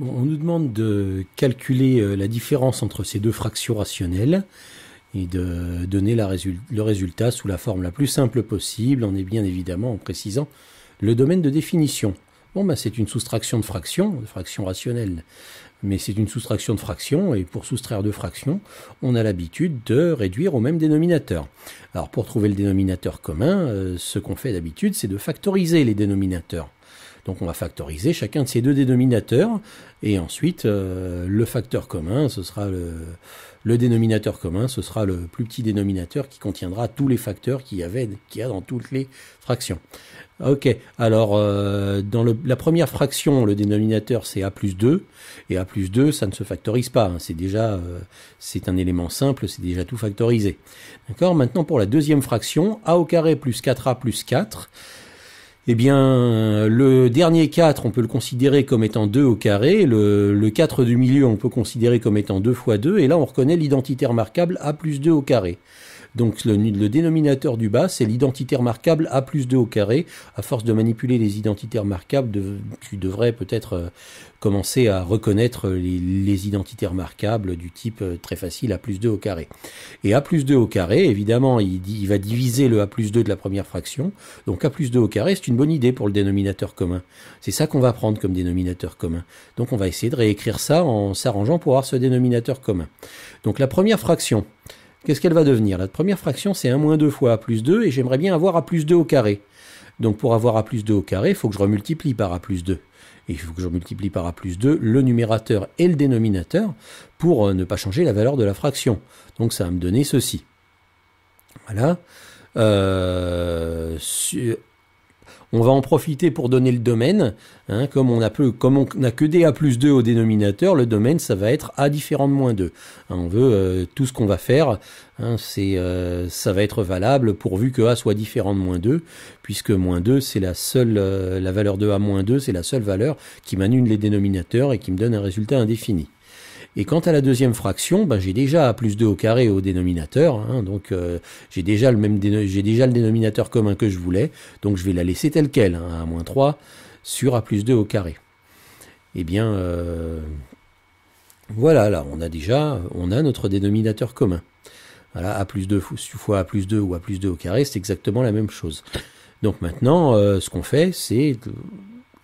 on nous demande de calculer euh, la différence entre ces deux fractions rationnelles et de donner le résultat sous la forme la plus simple possible, en est bien évidemment en précisant le domaine de définition. Bon, ben, c'est une soustraction de fractions, de fractions rationnelles, mais c'est une soustraction de fractions, et pour soustraire deux fractions, on a l'habitude de réduire au même dénominateur. Alors pour trouver le dénominateur commun, euh, ce qu'on fait d'habitude, c'est de factoriser les dénominateurs. Donc on va factoriser chacun de ces deux dénominateurs, et ensuite euh, le facteur commun, ce sera le, le, dénominateur commun, ce sera le plus petit dénominateur qui contiendra tous les facteurs qu'il y avait, a dans toutes les fractions. Ok, alors euh, dans la première fraction, le dénominateur c'est a plus 2, et a plus 2 ça ne se factorise pas, hein. c'est déjà euh, c'est un élément simple, c'est déjà tout factorisé. D'accord Maintenant pour la deuxième fraction, a au carré plus 4a plus 4, eh bien, le dernier 4, on peut le considérer comme étant 2 au carré. Le, le 4 du milieu, on peut considérer comme étant 2 fois 2. Et là, on reconnaît l'identité remarquable A plus 2 au carré. Donc le, dénominateur du bas, c'est l'identité remarquable A plus 2 au carré. À force de manipuler les identités remarquables, tu devrais peut-être euh, commencer à reconnaître les, identités remarquables du type euh, très facile A plus 2 au carré. Et A plus 2 au carré, évidemment, il, il va diviser le A plus 2 de la première fraction. Donc A plus 2 au carré, c'est une bonne idée pour le dénominateur commun. C'est ça qu'on va prendre comme dénominateur commun. Donc on va essayer de réécrire ça en s'arrangeant pour avoir ce dénominateur commun. Donc la première fraction, qu'est-ce qu'elle va devenir La première fraction, c'est 1 moins 2 fois a plus 2, et j'aimerais bien avoir a plus 2 au carré. Donc pour avoir a plus 2 au carré, il faut que je remultiplie par a plus 2. Et il faut que je remultiplie par a plus 2 le numérateur et le dénominateur pour euh, ne pas changer la valeur de la fraction. Donc ça va me donner ceci. Voilà. Euh, on va en profiter pour donner le domaine. Hein, comme on n'a que des A plus 2 au dénominateur, le domaine, ça va être A différent de moins 2. Hein, on veut euh, tout ce qu'on va faire, hein, euh, ça va être valable pourvu que A soit différent de moins 2, puisque 2, c'est la seule, euh, la valeur de A moins 2, c'est la seule valeur qui m'annule les dénominateurs et qui me donne un résultat indéfini. Et quant à la deuxième fraction, ben, j'ai déjà plus 2 au carré au dénominateur, hein, donc euh, j'ai déjà, le déjà le dénominateur commun que je voulais, donc je vais la laisser telle qu'elle, à hein, A moins 3 sur A plus 2 au carré. Eh bien, euh, voilà, là, on a déjà on a notre dénominateur commun. Voilà, A plus 2 fois A plus 2 ou A plus 2 au carré, c'est exactement la même chose. Donc maintenant, euh, ce qu'on fait, c'est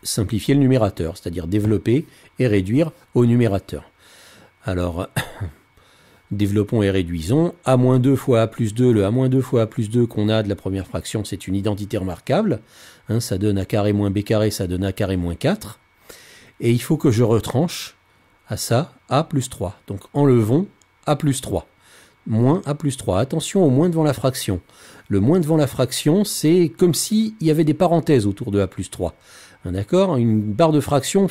simplifier le numérateur, c'est-à-dire développer et réduire au numérateur. Alors, développons et réduisons. A moins 2 fois A plus 2, le A moins 2 fois A plus 2 qu'on a de la première fraction, c'est une identité remarquable. Hein, ça donne A carré moins B carré, ça donne A carré moins 4. Et il faut que je retranche à ça A plus 3. Donc enlevons A plus 3. Moins A plus 3. Attention au moins devant la fraction. Le moins devant la fraction, c'est comme s'il y avait des parenthèses autour de A plus 3. Hein, d'accord Une barre de fraction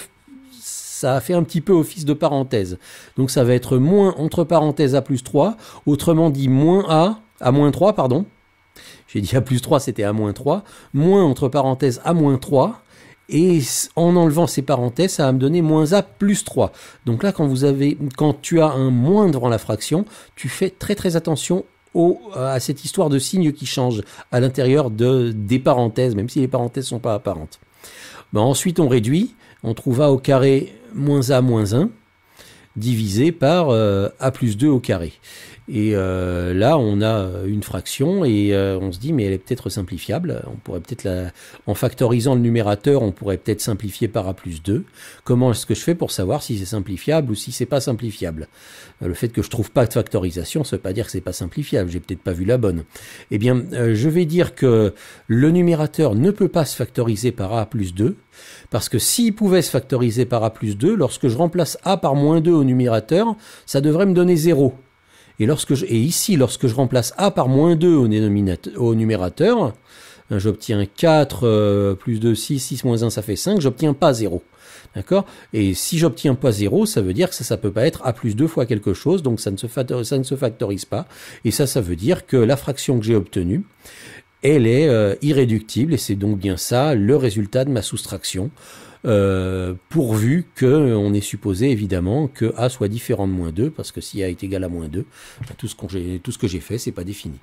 ça a fait un petit peu office de parenthèse. Donc ça va être moins entre parenthèses A plus 3, autrement dit moins A, à moins 3, pardon. J'ai dit A plus 3, c'était A moins 3, moins entre parenthèses A moins 3, et en enlevant ces parenthèses, ça va me donner moins a plus 3. Donc là, quand vous avez, quand tu as un moins devant la fraction, tu fais très très attention à cette histoire de signes qui change à l'intérieur de, des parenthèses, même si les parenthèses sont pas apparentes. Ben, ensuite, on réduit on trouve a au carré moins a moins 1 divisé par euh, a plus 2 au carré. Et euh, là, on a une fraction et euh, on se dit, mais elle est peut-être simplifiable. On pourrait peut-être en factorisant le numérateur, on pourrait peut-être simplifier par A plus 2. Comment est-ce que je fais pour savoir si c'est simplifiable ou si c'est pas simplifiable? Euh, le fait que je trouve pas de factorisation, ça veut pas dire que c'est pas simplifiable. J'ai peut-être pas vu la bonne. Eh bien, je vais dire que le numérateur ne peut pas se factoriser par A plus 2. Parce que s'il pouvait se factoriser par A plus 2, lorsque je remplace A par moins 2 au numérateur, ça devrait me donner 0. Et, lorsque ici, lorsque je remplace A par moins 2 au, au numérateur, hein, j'obtiens 4 euh, plus 2, 6, 6 moins 1, ça fait 5, j'obtiens pas 0. D'accord Et si j'obtiens pas 0, ça veut dire que ça, ne peut pas être A plus 2 fois quelque chose, donc ça ne, se ça ne se factorise pas. Et ça, ça veut dire que la fraction que j'ai obtenue, elle est euh, irréductible, et c'est donc bien ça le résultat de ma soustraction. Euh, pourvu qu'on est supposé évidemment que A soit différent de moins 2, parce que si A est égal à moins 2, ben, tout ce, tout ce que j'ai fait, c'est pas défini.